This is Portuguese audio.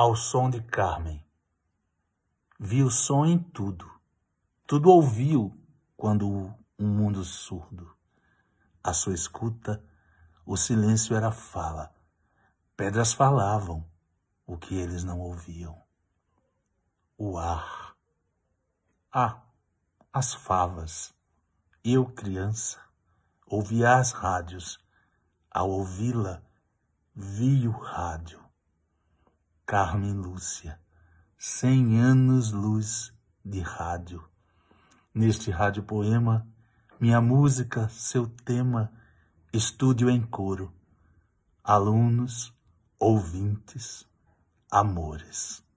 ao som de Carmen. Viu som em tudo. Tudo ouviu quando um mundo surdo. À sua escuta, o silêncio era fala. Pedras falavam o que eles não ouviam. O ar. Ah, as favas. Eu, criança, ouvia as rádios. Ao ouvi-la, vi o rádio. Carmen Lúcia, 100 anos-luz de rádio. Neste rádio poema, minha música, seu tema, estúdio em coro. Alunos, ouvintes, amores.